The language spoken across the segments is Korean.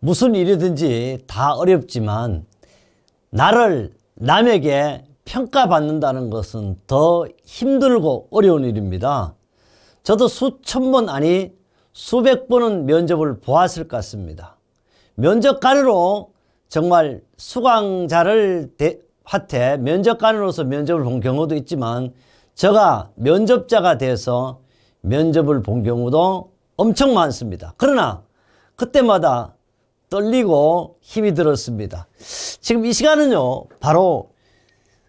무슨 일이든지 다 어렵지만 나를 남에게 평가받는다는 것은 더 힘들고 어려운 일입니다. 저도 수천 번 아니 수백 번은 면접을 보았을 것 같습니다. 면접관으로 정말 수강자를 대, 하태 면접관으로서 면접을 본 경우도 있지만 제가 면접자가 돼서 면접을 본 경우도 엄청 많습니다. 그러나 그때마다 떨리고 힘이 들었습니다. 지금 이 시간은요, 바로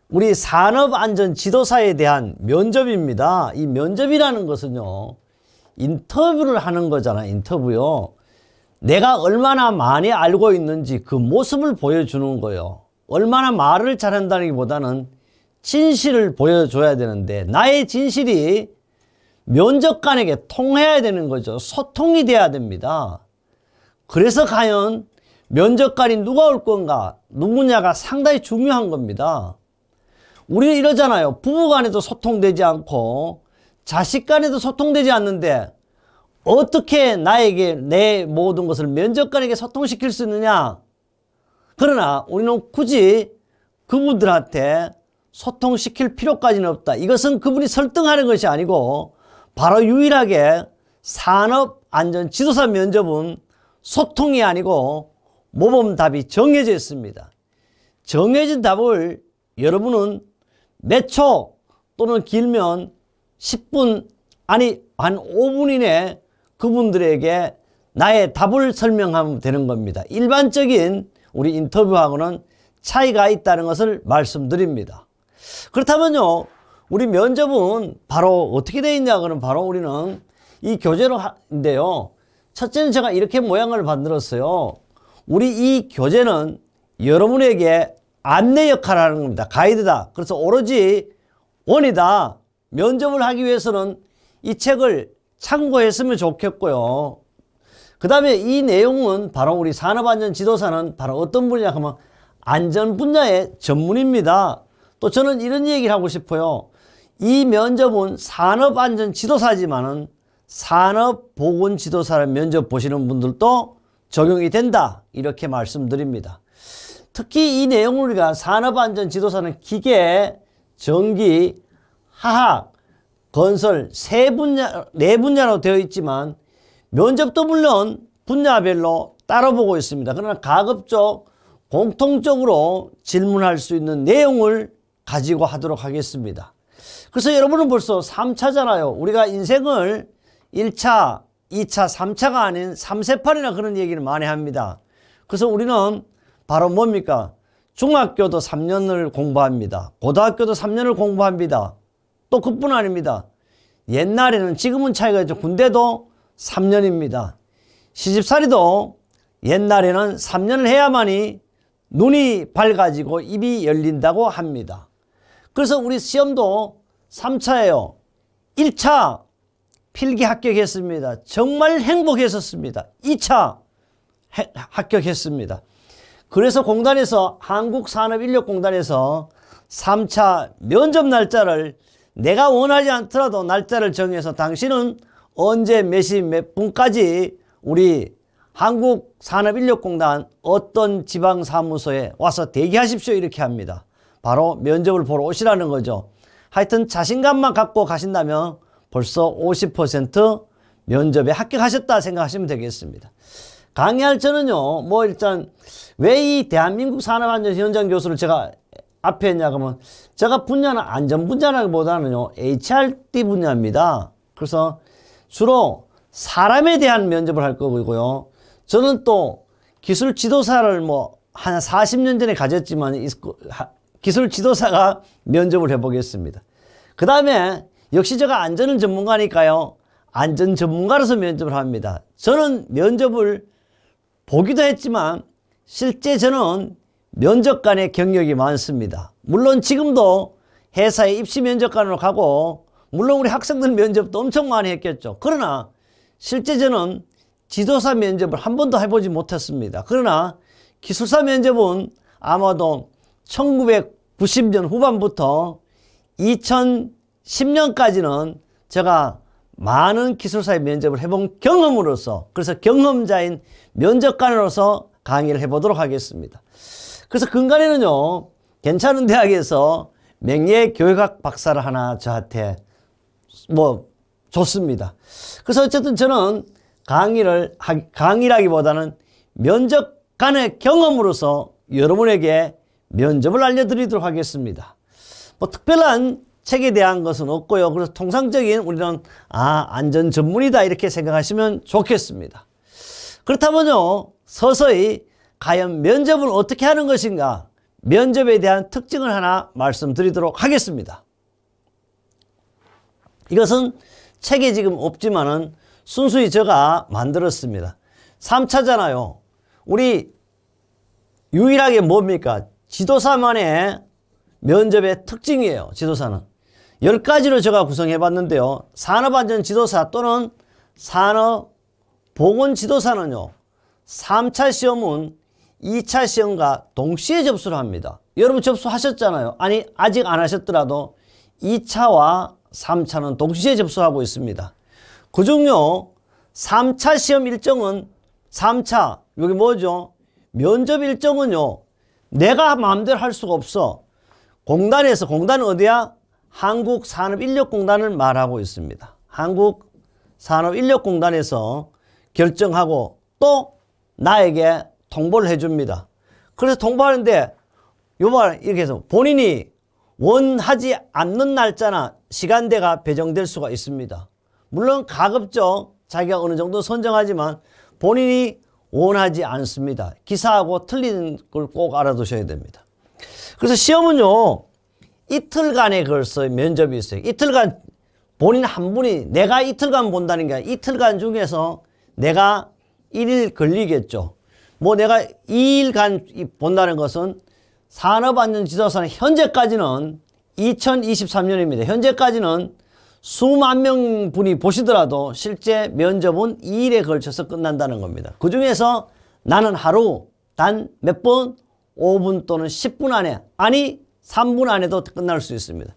우리 산업안전 지도사에 대한 면접입니다. 이 면접이라는 것은요, 인터뷰를 하는 거잖아 인터뷰요. 내가 얼마나 많이 알고 있는지 그 모습을 보여주는 거예요. 얼마나 말을 잘한다기보다는 진실을 보여줘야 되는데 나의 진실이 면접관에게 통해야 되는 거죠. 소통이 돼야 됩니다. 그래서 과연 면접관이 누가 올 건가 누구냐가 상당히 중요한 겁니다. 우리는 이러잖아요. 부부간에도 소통되지 않고 자식간에도 소통되지 않는데 어떻게 나에게 내 모든 것을 면접관에게 소통시킬 수 있느냐 그러나 우리는 굳이 그분들한테 소통시킬 필요까지는 없다. 이것은 그분이 설득하는 것이 아니고 바로 유일하게 산업안전지도사 면접은 소통이 아니고 모범답이 정해져 있습니다. 정해진 답을 여러분은 몇 초 또는 길면 10분 아니 한 5분 이내 그분들에게 나의 답을 설명하면 되는 겁니다. 일반적인 우리 인터뷰하고는 차이가 있다는 것을 말씀드립니다. 그렇다면요. 우리 면접은 바로 어떻게 되어 있냐 그러면 바로 우리는 이 교재로인데요. 첫째는 제가 이렇게 모양을 만들었어요. 우리 이 교재는 여러분에게 안내 역할을 하는 겁니다. 가이드다. 그래서 오로지 원이다. 면접을 하기 위해서는 이 책을 참고했으면 좋겠고요. 그 다음에 이 내용은 바로 우리 산업안전 지도사는 바로 어떤 분이냐 하면 안전 분야의 전문입니다. 또 저는 이런 얘기를 하고 싶어요. 이 면접은 산업안전 지도사지만은 산업보건지도사를 면접 보시는 분들도 적용이 된다 이렇게 말씀드립니다. 특히 이 내용을 우리가 산업안전지도사는 기계, 전기, 화학, 건설 세 분야, 네 분야로 되어 있지만 면접도 물론 분야별로 따로 보고 있습니다. 그러나 가급적 공통적으로 질문할 수 있는 내용을 가지고 하도록 하겠습니다. 그래서 여러분은 벌써 3차잖아요. 우리가 인생을 1차, 2차, 3차가 아닌 3세판이나 그런 얘기를 많이 합니다. 그래서 우리는 바로 뭡니까? 중학교도 3년을 공부합니다. 고등학교도 3년을 공부합니다. 또 그뿐 아닙니다. 옛날에는 지금은 차이가 있죠. 군대도 3년입니다. 시집살이도 옛날에는 3년을 해야만이 눈이 밝아지고 입이 열린다고 합니다. 그래서 우리 시험도 3차예요. 1차 필기 합격했습니다. 정말 행복했었습니다. 2차 해, 합격했습니다. 그래서 공단에서 한국산업인력공단에서 3차 면접 날짜를 내가 원하지 않더라도 날짜를 정해서 당신은 언제 몇 시 몇 분까지 우리 한국산업인력공단 어떤 지방사무소에 와서 대기하십시오 이렇게 합니다. 바로 면접을 보러 오시라는 거죠. 하여튼 자신감만 갖고 가신다면 벌써 50% 면접에 합격하셨다 생각하시면 되겠습니다. 강의할 저는요, 뭐 일단 왜 이 대한민국 산업안전 현장 교수를 제가 앞에 했냐 그면 제가 분야는 안전 분야라기보다는요, HRD 분야입니다. 그래서 주로 사람에 대한 면접을 할 거고요. 저는 또 기술 지도사를 뭐 한 40년 전에 가졌지만 기술 지도사가 면접을 해보겠습니다. 그 다음에 역시 제가 안전은 전문가니까요. 안전 전문가로서 면접을 합니다. 저는 면접을 보기도 했지만 실제 저는 면접관의 경력이 많습니다. 물론 지금도 회사에 입시 면접관으로 가고 물론 우리 학생들 면접도 엄청 많이 했겠죠. 그러나 실제 저는 지도사 면접을 한 번도 해보지 못했습니다. 그러나 기술사 면접은 아마도 1990년 후반부터 2000 10년까지는 제가 많은 기술사의 면접을 해본 경험으로서 그래서 경험자인 면접관으로서 강의를 해보도록 하겠습니다. 그래서 근간에는요 괜찮은 대학에서 맹예 교육학 박사를 하나 저한테 뭐 좋습니다. 그래서 어쨌든 저는 강의를 강의라기보다는 면접관의 경험으로서 여러분에게 면접을 알려드리도록 하겠습니다. 뭐 특별한 책에 대한 것은 없고요. 그래서 통상적인 우리는 아 안전 전문이다 이렇게 생각하시면 좋겠습니다. 그렇다면요 서서히 과연 면접은 어떻게 하는 것인가 면접에 대한 특징을 하나 말씀드리도록 하겠습니다. 이것은 책에 지금 없지만은 순수히 제가 만들었습니다. 3차잖아요. 우리 유일하게 뭡니까? 지도사만의 면접의 특징이에요. 지도사는. 10가지로 제가 구성해봤는데요. 산업안전지도사 또는 산업보건지도사는요. 3차 시험은 2차 시험과 동시에 접수를 합니다. 여러분 접수하셨잖아요. 아니 아직 안 하셨더라도 2차와 3차는 동시에 접수하고 있습니다. 그 중요 3차 시험 일정은 3차 여기 뭐죠? 면접 일정은요. 내가 마음대로 할 수가 없어. 공단에서 공단은 어디야? 한국산업인력공단을 말하고 있습니다. 한국산업인력공단에서 결정하고 또 나에게 통보를 해줍니다. 그래서 통보하는데 요말 이렇게 해서 본인이 원하지 않는 날짜나 시간대가 배정될 수가 있습니다. 물론 가급적 자기가 어느 정도 선정하지만 본인이 원하지 않습니다. 기사하고 틀린 걸 꼭 알아두셔야 됩니다. 그래서 시험은요. 이틀간에 걸쳐 면접이 있어요. 이틀간 본인 한 분이 내가 이틀간 본다는 게 아니라 이틀간 중에서 내가 1일 걸리겠죠. 뭐 내가 2일간 본다는 것은 산업안전지도사는 현재까지는 2023년입니다. 현재까지는 수만 명 분이 보시더라도 실제 면접은 2일에 걸쳐서 끝난다는 겁니다. 그 중에서 나는 하루 단 몇 번? 5분 또는 10분 안에 아니 3분 안에도 끝날 수 있습니다.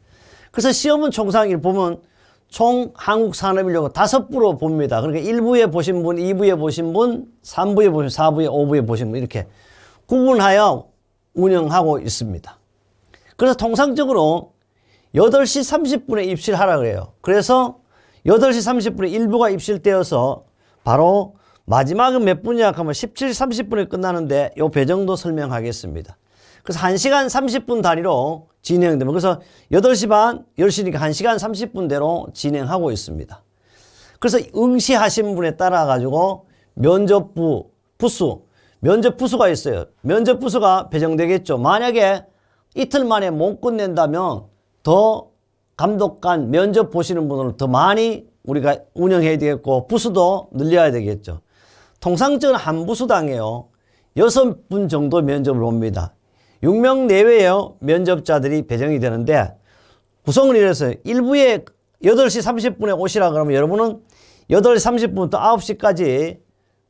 그래서 시험은 총상일 보면 총 한국 산업인력 다섯 부로 봅니다. 그러니까 1부에 보신 분, 2부에 보신 분, 3부에 보신 분, 4부에 5부에 보신 분 이렇게 구분하여 운영하고 있습니다. 그래서 통상적으로 8시 30분에 입실 하라 고해요 그래서 8시 30분에 1부가 입실되어서 바로 마지막은 몇 분이야 하면 17시 30분에 끝나는데 요 배정도 설명하겠습니다. 그래서 1시간 30분 단위로 진행됩니다. 그래서 8시 반, 10시니까 1시간 30분대로 진행하고 있습니다. 그래서 응시하신 분에 따라 가지고 면접부, 부수, 면접 부수가 있어요. 면접 부수가 배정되겠죠. 만약에 이틀 만에 못 끝낸다면 더 감독관 면접 보시는 분으로 더 많이 우리가 운영해야 되겠고 부수도 늘려야 되겠죠. 통상적으로 한 부수당에요. 여섯 분 정도 면접을 옵니다. 6명 내외의 면접자들이 배정이 되는데 구성을 이래서 일부에 8시 30분에 오시라 그러면 여러분은 8시 30분부터 9시까지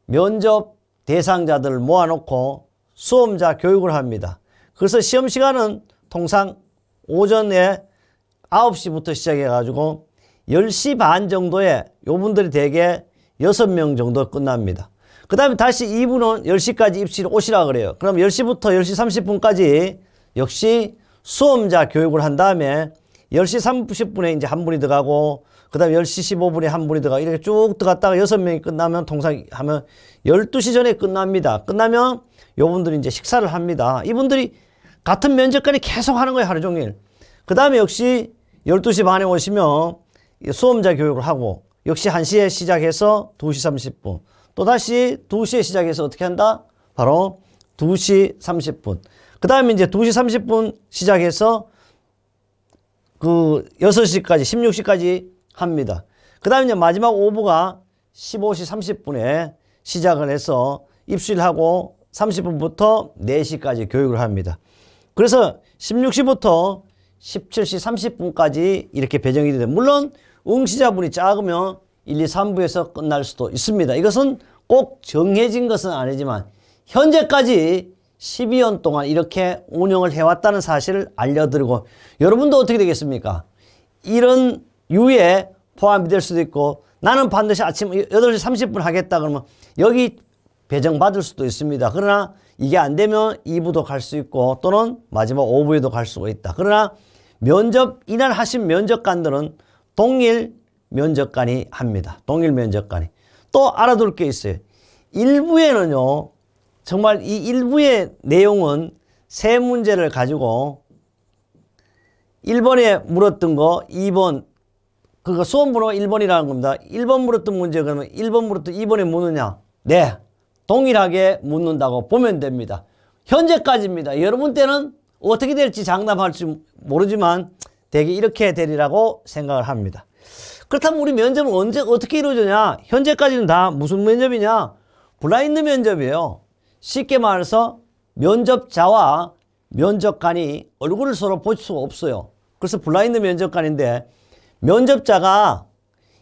면접 대상자들을 모아놓고 수험자 교육을 합니다. 그래서 시험 시간은 통상 오전에 9시부터 시작해가지고 10시 반 정도에 요분들이 대개 6명 정도 끝납니다. 그 다음에 다시 2분은 10시까지 입실 오시라 그래요. 그럼 10시부터 10시 30분까지 역시 수험자 교육을 한 다음에 10시 30분에 이제 한 분이 들어가고 그 다음에 10시 15분에 한 분이 들어가 이렇게 쭉 들어갔다가 6명이 끝나면 통상 하면 12시 전에 끝납니다. 끝나면 요 분들이 이제 식사를 합니다. 이분들이 같은 면접관이 계속 하는 거예요. 하루 종일. 그 다음에 역시 12시 반에 오시면 수험자 교육을 하고 역시 1시에 시작해서 2시 30분 또다시 2시에 시작해서 어떻게 한다? 바로 2시 30분. 그 다음에 이제 2시 30분 시작해서 그 6시까지, 16시까지 합니다. 그 다음에 이제 마지막 오브가 15시 30분에 시작을 해서 입실 하고 30분부터 4시까지 교육을 합니다. 그래서 16시부터 17시 30분까지 이렇게 배정이 되는데 물론 응시자분이 작으면 1, 2, 3부에서 끝날 수도 있습니다. 이것은 꼭 정해진 것은 아니지만 현재까지 12년 동안 이렇게 운영을 해왔다는 사실을 알려드리고 여러분도 어떻게 되겠습니까? 이런 유에 포함이 될 수도 있고 나는 반드시 아침 8시 30분 하겠다 그러면 여기 배정받을 수도 있습니다. 그러나 이게 안 되면 2부도 갈 수 있고 또는 마지막 5부에도 갈 수가 있다. 그러나 면접 이날 하신 면접관들은 동일 면접관이 합니다. 동일 면접관이. 또 알아둘 게 있어요. 일부에는요. 정말 이 일부의 내용은 세 문제를 가지고 1번에 물었던 거 2번 그거 수험 번호 1번이라는 겁니다. 1번 물었던 문제 그러면 1번 물었던 2번에 묻느냐? 네. 동일하게 묻는다고 보면 됩니다. 현재까지입니다. 여러분 때는 어떻게 될지 장담할지 모르지만 되게 이렇게 되리라고 생각을 합니다. 그렇다면 우리 면접은 언제 어떻게 이루어지냐? 현재까지는 다 무슨 면접이냐? 블라인드 면접이에요. 쉽게 말해서 면접자와 면접관이 얼굴을 서로 볼 수가 없어요. 그래서 블라인드 면접관인데 면접자가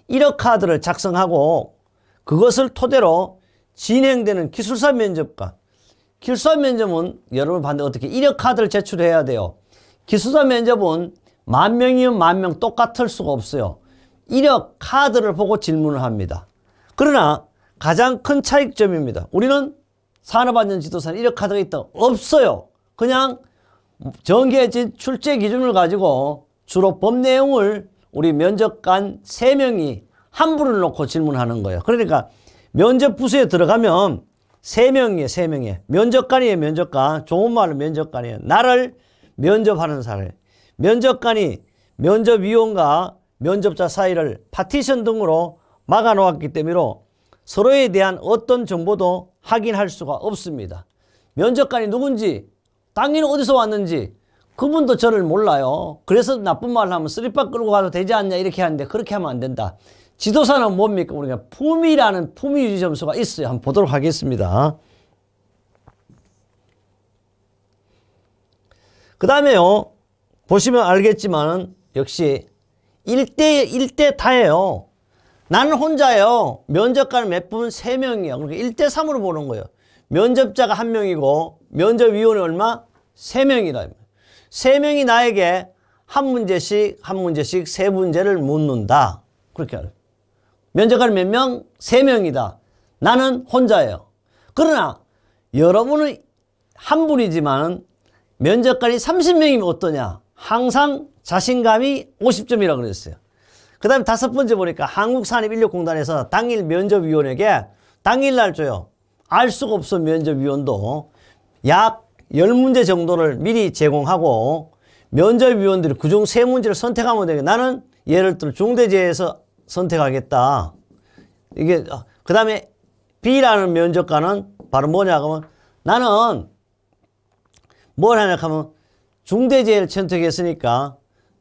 이력 카드를 작성하고 그것을 토대로 진행되는 기술사 면접관 기술사 면접은 여러분 반대 어떻게 이력 카드를 제출해야 돼요. 기술사 면접은 만 명이면 만 명 똑같을 수가 없어요. 이력 카드를 보고 질문을 합니다. 그러나 가장 큰차이점입니다 우리는 산업안전 지도사는 이력 카드가 있다. 없어요. 그냥 정계 출제 기준을 가지고 주로 법 내용을 우리 면접관 3명이 함부를 놓고 질문하는 거예요. 그러니까 면접 부서에 들어가면 3명이에요3명이에요 면접관이에요, 면접관. 좋은 말로 면접관이에요. 나를 면접하는 사람. 면접관이 면접위원과 면접자 사이를 파티션 등으로 막아 놓았기 때문에 서로에 대한 어떤 정보도 확인할 수가 없습니다. 면접관이 누군지 당인은 어디서 왔는지 그분도 저를 몰라요. 그래서 나쁜 말을 하면 쓰리박 끌고 가도 되지 않냐 이렇게 하는데 그렇게 하면 안 된다. 지도사는 뭡니까? 우리가 품위라는 품위 유지 점수가 있어요. 한번 보도록 하겠습니다. 그 다음에요. 보시면 알겠지만 역시 1대1대 다예요. 나는 혼자예요. 면접관 몇 분? 세명이요 그러니까 1대3으로 보는 거예요. 면접자가 한명이고 면접위원이 얼마? 세명이다 세명이 나에게 한 문제씩 한 문제씩 세 문제를 묻는다. 그렇게 알아요. 면접관 몇 명? 세명이다 나는 혼자예요. 그러나 여러분은 한 분이지만 면접관이 30명이면 어떠냐? 항상 자신감이 50점이라고 그랬어요. 그 다음에 다섯 번째 보니까 한국산업인력공단에서 당일 면접위원에게 당일날 줘요. 알 수가 없어 면접위원도 약 10문제 정도를 미리 제공하고 면접위원들이 그중 3문제를 선택하면 되게 나는 예를 들어 중대재해에서 선택하겠다. 이게 어, 그 다음에 B라는 면접관은 바로 뭐냐 하면 나는 뭘 하냐 하면 중대재해를 선택했으니까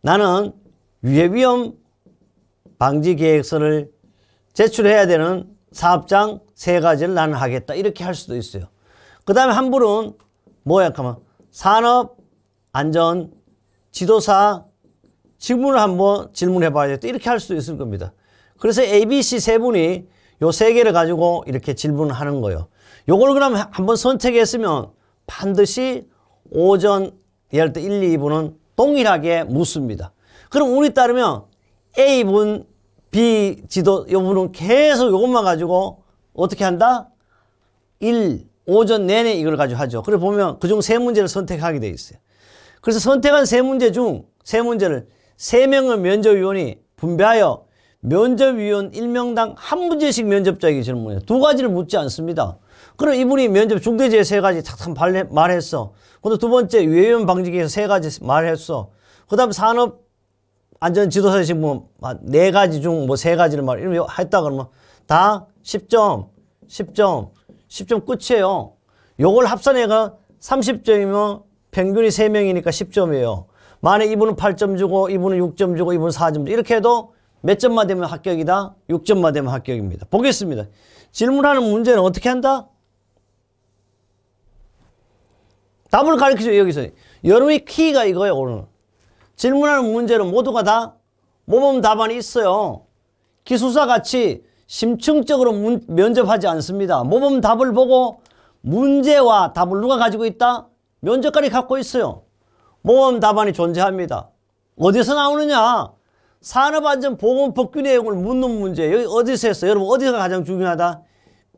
나는 유해위험 방지 계획서를 제출해야 되는 사업장 세 가지를 나는 하겠다 이렇게 할 수도 있어요. 그 다음에 한 분은 뭐야 그러면 산업 안전 지도사 질문을 한번 질문해 봐야겠다 이렇게 할 수도 있을 겁니다. 그래서 A, B, C 세 분이 요 세 개를 가지고 이렇게 질문을 하는 거예요. 요걸 그럼 한번 선택했으면 반드시 오전 예를 들 1, 2분은 동일하게 묻습니다. 그럼 운이 따르면 A분, B 지도 요분은 계속 요것만 가지고 어떻게 한다? 1, 오전 내내 이걸 가지고 하죠. 그래 보면 그중 세 문제를 선택하게 돼 있어요. 그래서 선택한 세 문제 중 세 문제를 세명을 면접위원이 분배하여 면접위원 일명당한 문제씩 면접자에게 질문해요. 두 가지를 묻지 않습니다. 그럼 이분이 면접 중대재해 세 가지 탁탁 말했어. 근데 두 번째 외연 방지기에서 세 가지 말했어. 그다음 산업 안전 지도사에서 뭐네 가지 중 뭐 세 가지를 말 이러면 했다 그러면 다 10점, 10점, 10점 끝이에요. 요걸 합산해가 30점이면 평균이 세명이니까 10점이에요. 만에 이분은 8점 주고 이분은 6점 주고 이분은 4점 주고 이렇게 해도 몇 점만 되면 합격이다? 6점만 되면 합격입니다. 보겠습니다. 질문하는 문제는 어떻게 한다? 답을 가르쳐줘 여기서 여러분의 키가 이거예요 오늘 질문하는 문제는 모두가 다 모범 답안이 있어요 기숙사같이 심층적으로 문, 면접하지 않습니다 모범 답을 보고 문제와 답을 누가 가지고 있다? 면접관이 갖고 있어요 모범 답안이 존재합니다 어디서 나오느냐 산업안전보건법규 내용을 묻는 문제 여기 어디서 했어 여러분 어디가 가장 중요하다?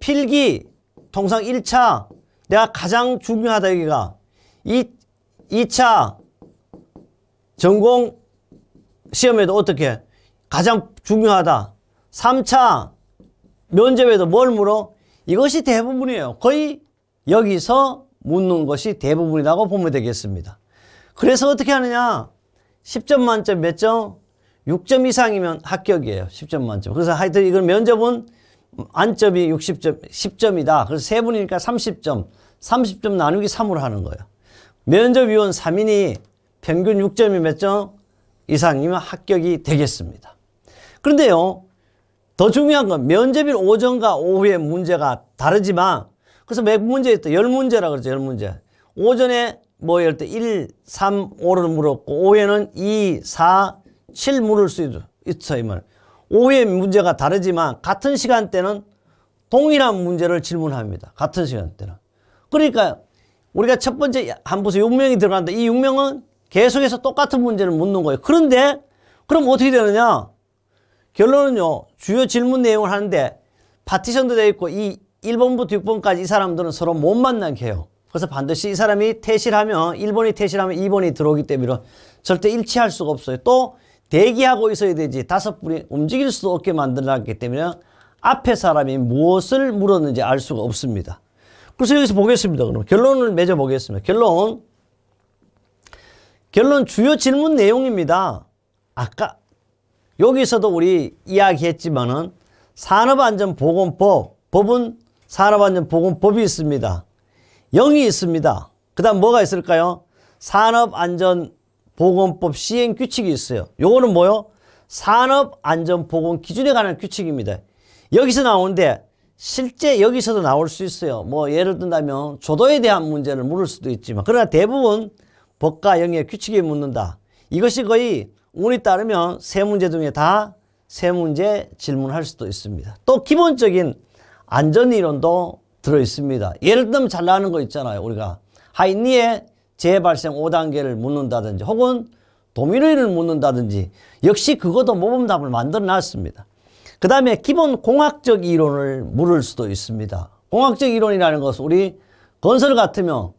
필기 통상 1차 내가 가장 중요하다 여기가 이, 2차 전공 시험에도 어떻게 가장 중요하다. 3차 면접에도 뭘 물어? 이것이 대부분이에요. 거의 여기서 묻는 것이 대부분이라고 보면 되겠습니다. 그래서 어떻게 하느냐? 10점 만점 몇 점? 6점 이상이면 합격이에요. 10점 만점. 그래서 하여튼 이건 면접은 안점이 60점, 10점이다. 그래서 세분이니까 30점, 30점 나누기 3으로 하는 거예요. 면접위원 3인이 평균 6점이 몇 점 이상이면 합격이 되겠습니다. 그런데요. 더 중요한 건 면접일 오전과 오후에 문제가 다르지만 그래서 몇 문제 있다. 10문제라 그러죠. 10문제. 오전에 뭐 열때 들어 1, 3, 5를 물었고 오후에는 2, 4, 7 물을 수 있어요. 이오후에 문제가 다르지만 같은 시간대는 동일한 문제를 질문합니다. 같은 시간대는. 그러니까 우리가 첫 번째 한부서 6명이 들어간다. 이 6명은 계속해서 똑같은 문제를 묻는 거예요. 그런데 그럼 어떻게 되느냐? 결론은요. 주요 질문 내용을 하는데 파티션도 되어 있고 이 1번부터 6번까지 이 사람들은 서로 못 만나게 해요. 그래서 반드시 이 사람이 퇴실하면 1번이 퇴실하면 2번이 들어오기 때문에 절대 일치할 수가 없어요. 또 대기하고 있어야 되지 다섯 분이 움직일 수 없게 만들어놨기 때문에 앞에 사람이 무엇을 물었는지 알 수가 없습니다. 그래서 여기서 보겠습니다. 그럼 결론을 맺어보겠습니다. 결론. 결론 주요 질문 내용입니다. 아까 여기서도 우리 이야기했지만은 산업안전보건법, 법은 산업안전보건법이 있습니다. 영이 있습니다. 그 다음 뭐가 있을까요? 산업안전보건법 시행규칙이 있어요. 요거는 뭐요? 산업안전보건 기준에 관한 규칙입니다. 여기서 나오는데 실제 여기서도 나올 수 있어요. 뭐 예를 든다면 조도에 대한 문제를 물을 수도 있지만 그러나 대부분 법과 영역 규칙에 묻는다. 이것이 거의 운이 따르면 세 문제 중에 다 세 문제 질문할 수도 있습니다. 또 기본적인 안전이론도 들어 있습니다. 예를 들면 잘나오는거 있잖아요. 우리가 하이니의 재발생 5단계를 묻는다든지 혹은 도미노인을 묻는다든지 역시 그것도 모범답을 만들어 놨습니다. 그 다음에 기본 공학적 이론을 물을 수도 있습니다. 공학적 이론이라는 것은 우리 건설 같으면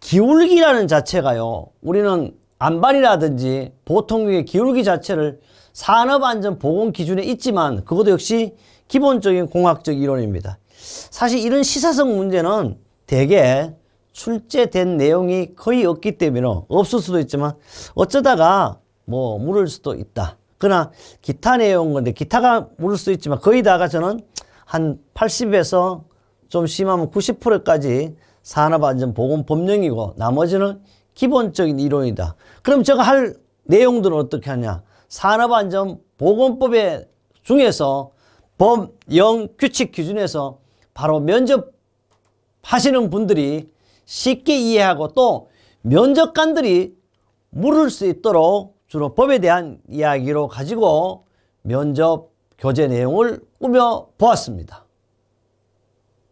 기울기라는 자체가요. 우리는 안반이라든지 보통의 기울기 자체를 산업안전보건기준에 있지만 그것도 역시 기본적인 공학적 이론입니다. 사실 이런 시사성 문제는 대개 출제된 내용이 거의 없기 때문에 없을 수도 있지만 어쩌다가 뭐 물을 수도 있다. 그러나 기타 내용 인데 기타가 물을 수 있지만 거의 다가 저는 한 80에서 좀 심하면 90%까지 산업안전보건법령이고 나머지는 기본적인 이론이다. 그럼 제가 할 내용들은 어떻게 하냐. 산업안전보건법에 중에서 법 영, 규칙 기준에서 바로 면접하시는 분들이 쉽게 이해하고 또 면접관들이 물을 수 있도록 주로 법에 대한 이야기로 가지고 면접 교재 내용을 꾸며 보았습니다.